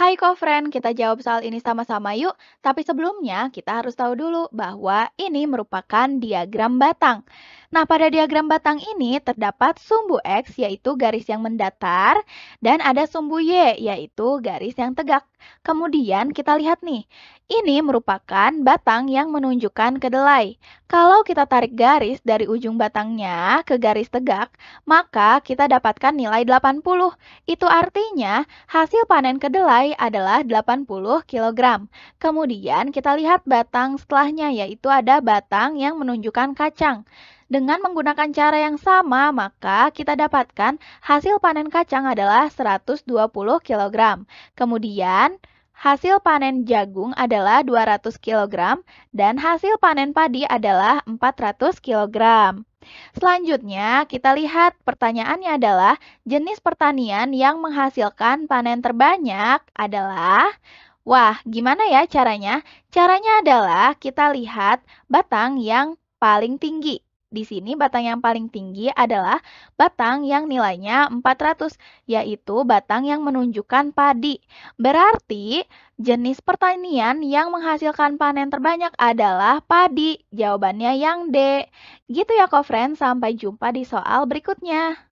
Hai friend, kita jawab soal ini sama-sama yuk. Tapi sebelumnya kita harus tahu dulu bahwa ini merupakan diagram batang. Nah, pada diagram batang ini terdapat sumbu X yaitu garis yang mendatar dan ada sumbu Y yaitu garis yang tegak. Kemudian kita lihat nih, ini merupakan batang yang menunjukkan kedelai. Kalau kita tarik garis dari ujung batangnya ke garis tegak, maka kita dapatkan nilai 80. Itu artinya hasil panen kedelai adalah 80 kg. Kemudian kita lihat batang setelahnya yaitu ada batang yang menunjukkan kacang. Dengan menggunakan cara yang sama, maka kita dapatkan hasil panen kacang adalah 120 kg. Kemudian, hasil panen jagung adalah 200 kg dan hasil panen padi adalah 400 kg. Selanjutnya, kita lihat pertanyaannya adalah jenis pertanian yang menghasilkan panen terbanyak adalah Wah, gimana ya caranya? Caranya adalah kita lihat batang yang paling tinggi. Di sini batang yang paling tinggi adalah batang yang nilainya 400, yaitu batang yang menunjukkan padi. Berarti jenis pertanian yang menghasilkan panen terbanyak adalah padi. Jawabannya yang D. Gitu ya, co friends. Sampai jumpa di soal berikutnya.